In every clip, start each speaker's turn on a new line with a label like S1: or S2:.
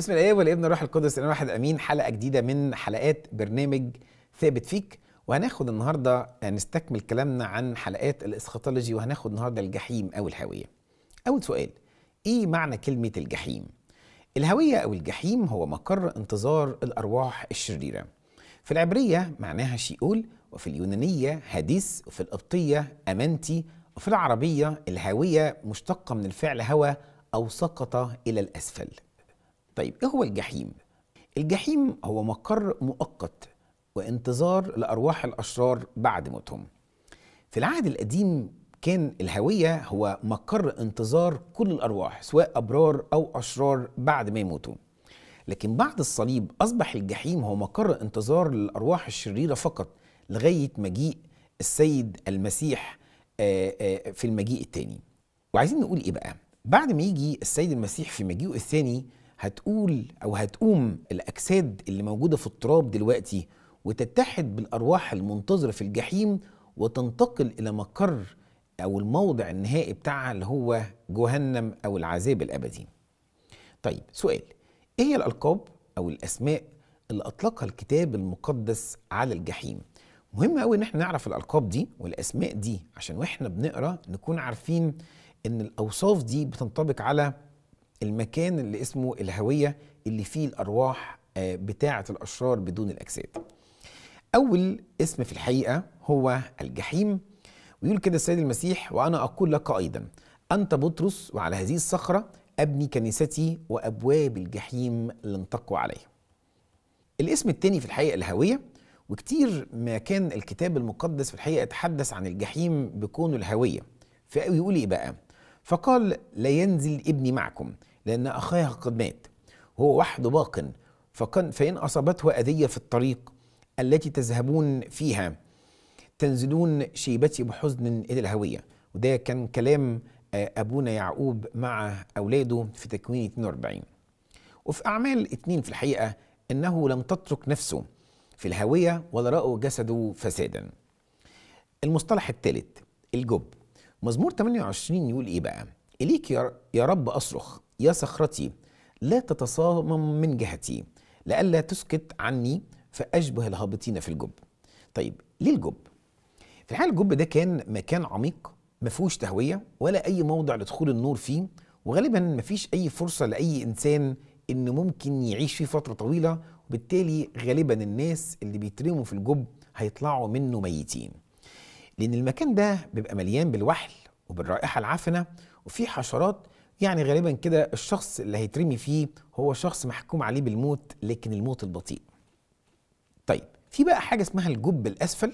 S1: بسم الله والابن الروح القدس انا واحد امين حلقه جديده من حلقات برنامج ثابت فيك وهناخد النهارده نستكمل كلامنا عن حلقات الاسخاتولوجي وهناخد النهارده الجحيم او الهويه اول سؤال ايه معنى كلمه الجحيم الهويه او الجحيم هو مقر انتظار الارواح الشريره في العبريه معناها شيئول وفي اليونانيه هاديس وفي القبطيه امانتي وفي العربيه الهويه مشتقه من الفعل هوى او سقط الى الاسفل طيب ايه هو الجحيم؟ الجحيم هو مقر مؤقت وانتظار لارواح الاشرار بعد موتهم. في العهد القديم كان الهويه هو مقر انتظار كل الارواح سواء ابرار او اشرار بعد ما يموتوا. لكن بعد الصليب اصبح الجحيم هو مقر انتظار للارواح الشريره فقط لغايه مجيء السيد المسيح آه، آه، في المجيء الثاني. وعايزين نقول ايه بقى؟ بعد ما يجي السيد المسيح في مجيئه الثاني هتقول او هتقوم الاجساد اللي موجوده في التراب دلوقتي وتتحد بالارواح المنتظره في الجحيم وتنتقل الى مقر او الموضع النهائي بتاعها اللي هو جهنم او العذاب الابدي. طيب سؤال ايه هي الالقاب او الاسماء اللي اطلقها الكتاب المقدس على الجحيم؟ مهم قوي ان احنا نعرف الالقاب دي والاسماء دي عشان واحنا بنقرا نكون عارفين ان الاوصاف دي بتنطبق على المكان اللي اسمه الهويه اللي فيه الارواح آه، بتاعه الاشرار بدون الاجساد اول اسم في الحقيقه هو الجحيم ويقول كده السيد المسيح وانا اقول لك ايضا انت بطرس وعلى هذه الصخره ابني كنيستي وابواب الجحيم لن تقوى عليها الاسم الثاني في الحقيقه الهويه وكتير ما كان الكتاب المقدس في الحقيقه يتحدث عن الجحيم بكونه الهويه فيقول ايه بقى فقال لا ينزل ابني معكم لأن أخاها قد مات هو وحده باق فكان فإن أصابته أذية في الطريق التي تذهبون فيها تنزلون شيبتي بحزن إلى الهوية وده كان كلام آه، أبونا يعقوب مع أولاده في تكوين 42 وفي أعمال اتنين في الحقيقة أنه لم تترك نفسه في الهوية ولرأوا جسده فسادا المصطلح الثالث الجب مزمور 28 يقول إيه بقى؟ إليك يا رب أصرخ يا صخرتي لا تتصامم من جهتي لئلا تسكت عني فأشبه الهابطين في الجب طيب ليه الجب؟ في الحقيقة الجب ده كان مكان عميق ما فيهوش تهوية ولا أي موضع لدخول النور فيه وغالبا ما فيش أي فرصة لأي إنسان إنه ممكن يعيش فيه فترة طويلة وبالتالي غالبا الناس اللي بيترموا في الجب هيطلعوا منه ميتين لأن المكان ده بيبقى مليان بالوحل وبالرائحة العفنة وفي حشرات يعني غالبا كده الشخص اللي هيترمي فيه هو شخص محكوم عليه بالموت لكن الموت البطيء طيب في بقى حاجه اسمها الجب الاسفل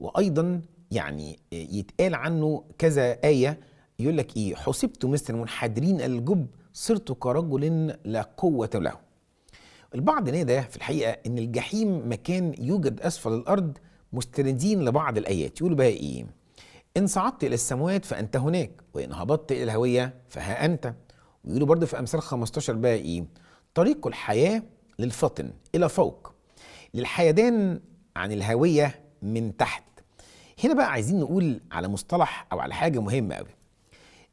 S1: وايضا يعني يتقال عنه كذا ايه يقول لك ايه حسبت مثل المنحدرين الجب صرت كرجل لا قوه له البعض نادى في الحقيقه ان الجحيم مكان يوجد اسفل الارض مستندين لبعض الايات يقولوا بقى ايه إن صعدت إلى السموات فأنت هناك وإن هبطت إلى الهوية فها أنت ويقولوا برضه في أمثال 15 بقى إيه طريق الحياة للفطن إلى فوق للحيدان عن الهوية من تحت هنا بقى عايزين نقول على مصطلح أو على حاجة مهمة أوي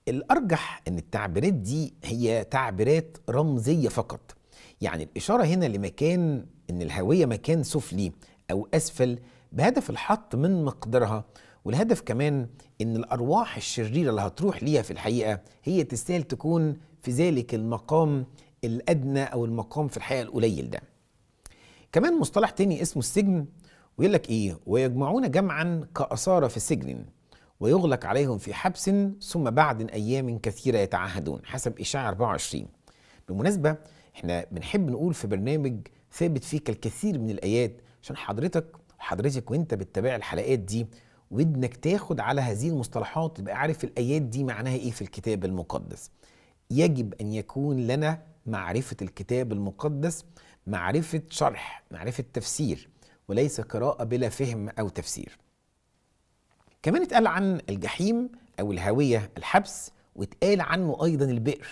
S1: الأرجح أن التعبيرات دي هي تعبيرات رمزية فقط يعني الإشارة هنا لمكان أن الهوية مكان سفلي أو أسفل بهدف الحط من مقدرها والهدف كمان ان الارواح الشريره اللي هتروح ليها في الحقيقه هي تستاهل تكون في ذلك المقام الادنى او المقام في الحقيقه القليل ده كمان مصطلح تاني اسمه السجن ويقول لك ايه ويجمعون جمعا كاثار في سجن ويغلق عليهم في حبس ثم بعد ايام كثيره يتعهدون حسب اشاعه 24 بالمناسبه احنا بنحب نقول في برنامج ثابت فيك الكثير من الايات عشان حضرتك وحضرتك وانت بتتابع الحلقات دي ودنك تاخد على هذه المصطلحات تبقى عارف الايات دي معناها ايه في الكتاب المقدس يجب ان يكون لنا معرفه الكتاب المقدس معرفه شرح معرفه تفسير وليس قراءه بلا فهم او تفسير كمان اتقال عن الجحيم او الهاويه الحبس واتقال عنه ايضا البئر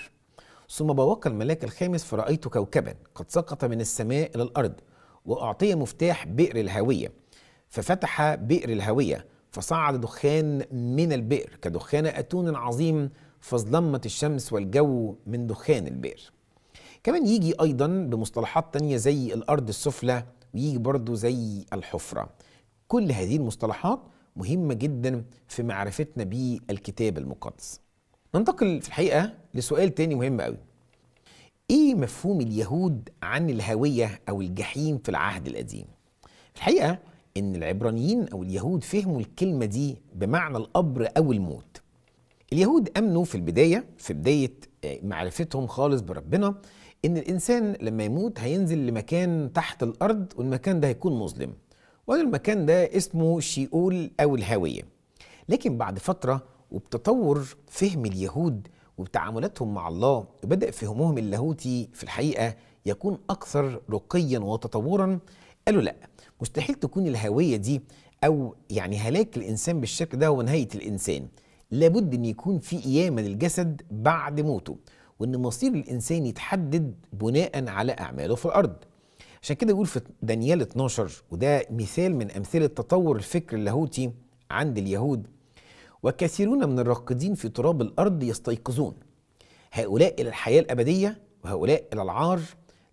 S1: ثم بوقى الملاك الخامس فرأيت كوكبا قد سقط من السماء إلى الأرض وأعطي مفتاح بئر الهاوية ففتح بئر الهاوية فصعد دخان من البئر كدخان أتون عظيم فاظلمت الشمس والجو من دخان البئر كمان يجي أيضا بمصطلحات تانية زي الأرض السفلى ويجي برضو زي الحفرة كل هذه المصطلحات مهمة جدا في معرفتنا بالكتاب المقدس ننتقل في الحقيقة لسؤال تاني مهم قوي ايه مفهوم اليهود عن الهوية او الجحيم في العهد القديم الحقيقة ان العبرانيين او اليهود فهموا الكلمه دي بمعنى القبر او الموت اليهود امنوا في البدايه في بدايه آه، معرفتهم خالص بربنا ان الانسان لما يموت هينزل لمكان تحت الارض والمكان ده هيكون مظلم وهذا المكان ده اسمه شيئول او الهاويه لكن بعد فتره وبتطور فهم اليهود وبتعاملاتهم مع الله بدا فهمهم اللاهوتي في الحقيقه يكون اكثر رقيا وتطورا قالوا لا مستحيل تكون الهويه دي او يعني هلاك الانسان بالشكل ده هو نهايه الانسان لابد ان يكون في قيامه للجسد بعد موته وان مصير الانسان يتحدد بناء على اعماله في الارض عشان كده يقول في دانيال 12 وده مثال من امثله تطور الفكر اللاهوتي عند اليهود وكثيرون من الراقدين في تراب الارض يستيقظون هؤلاء الى الحياه الابديه وهؤلاء الى العار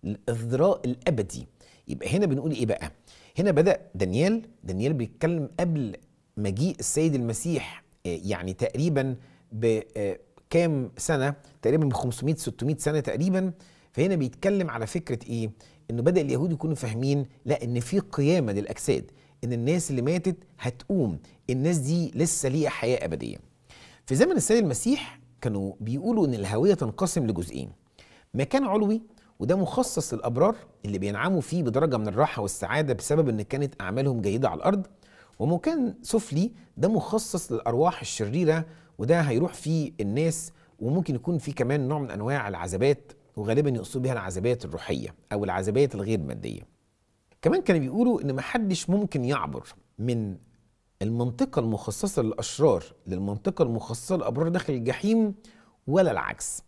S1: الاذراء الابدي يبقى هنا بنقول ايه بقى هنا بدا دانيال دانيال بيتكلم قبل مجيء السيد المسيح آه، يعني تقريبا بكام آه، سنه تقريبا ب 500 600 سنه تقريبا فهنا بيتكلم على فكره ايه انه بدا اليهود يكونوا فاهمين لا ان في قيامه للاجساد ان الناس اللي ماتت هتقوم الناس دي لسه ليها حياه ابديه في زمن السيد المسيح كانوا بيقولوا ان الهويه تنقسم لجزئين مكان علوي وده مخصص للأبرار اللي بينعموا فيه بدرجة من الراحة والسعادة بسبب إن كانت أعمالهم جيدة على الأرض ومكان سفلي ده مخصص للأرواح الشريرة وده هيروح فيه الناس وممكن يكون فيه كمان نوع من أنواع العذابات وغالبا يقصد بها العذابات الروحية أو العذابات الغير مادية كمان كانوا بيقولوا إن محدش ممكن يعبر من المنطقة المخصصة للأشرار للمنطقة المخصصة للأبرار داخل الجحيم ولا العكس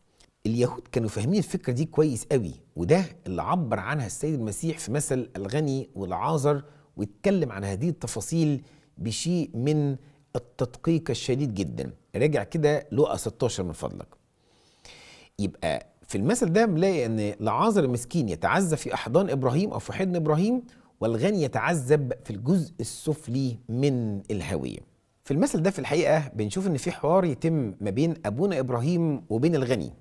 S1: اليهود كانوا فاهمين الفكره دي كويس قوي وده اللي عبر عنها السيد المسيح في مثل الغني والعازر واتكلم عن هذه التفاصيل بشيء من التدقيق الشديد جدا راجع كده لقى 16 من فضلك يبقى في المثل ده بنلاقي ان العازر المسكين يتعزى في احضان ابراهيم او في حضن ابراهيم والغني يتعذب في الجزء السفلي من الهاويه في المثل ده في الحقيقه بنشوف ان في حوار يتم ما بين ابونا ابراهيم وبين الغني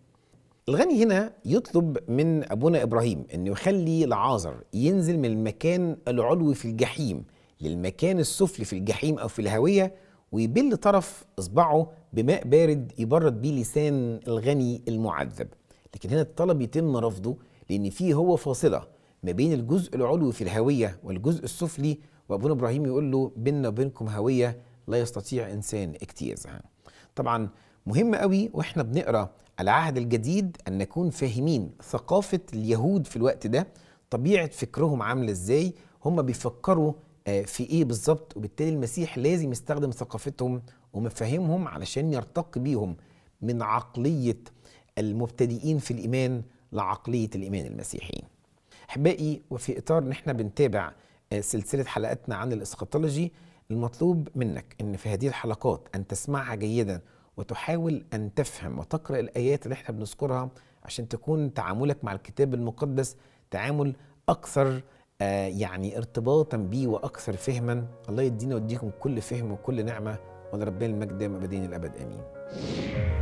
S1: الغني هنا يطلب من ابونا ابراهيم انه يخلي العازر ينزل من المكان العلوي في الجحيم للمكان السفلي في الجحيم او في الهاويه ويبل طرف اصبعه بماء بارد يبرد بيه لسان الغني المعذب لكن هنا الطلب يتم رفضه لان فيه هو فاصله ما بين الجزء العلوي في الهاويه والجزء السفلي وابونا ابراهيم يقول له بيننا وبينكم هويه لا يستطيع انسان اجتيازها طبعا مهم قوي واحنا بنقرا العهد الجديد أن نكون فاهمين ثقافة اليهود في الوقت ده طبيعة فكرهم عاملة إزاي هم بيفكروا آه، في إيه بالظبط وبالتالي المسيح لازم يستخدم ثقافتهم ومفاهيمهم علشان يرتقي بيهم من عقلية المبتدئين في الإيمان لعقلية الإيمان المسيحي أحبائي وفي إطار إن إحنا بنتابع آه، سلسلة حلقاتنا عن الإسخاتولوجي المطلوب منك أن في هذه الحلقات أن تسمعها جيداً وتحاول أن تفهم وتقرأ الآيات اللي احنا بنذكرها عشان تكون تعاملك مع الكتاب المقدس تعامل أكثر آه، يعني ارتباطا بيه وأكثر فهما الله يدينا ويديكم كل فهم وكل نعمة ولربنا المجد دائما بدين الأبد آمين